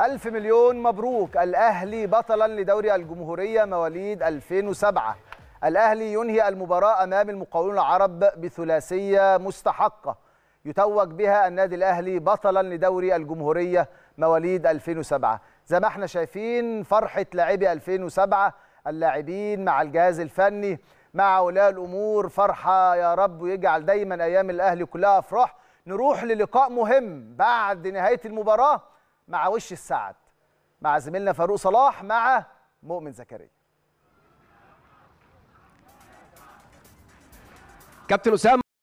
ألف مليون مبروك الأهلي بطلا لدوري الجمهورية مواليد 2007 الأهلي ينهي المباراة أمام المقاولون العرب بثلاثية مستحقة يتوج بها النادي الأهلي بطلا لدوري الجمهورية مواليد 2007 زي ما احنا شايفين فرحة لاعبي 2007 اللاعبين مع الجهاز الفني مع أولياء الأمور فرحة يا رب ويجعل دايما أيام الأهلي كلها أفراح نروح للقاء مهم بعد نهاية المباراة مع وش السعد مع زميلنا فاروق صلاح مع مؤمن زكريا كابتن اسامه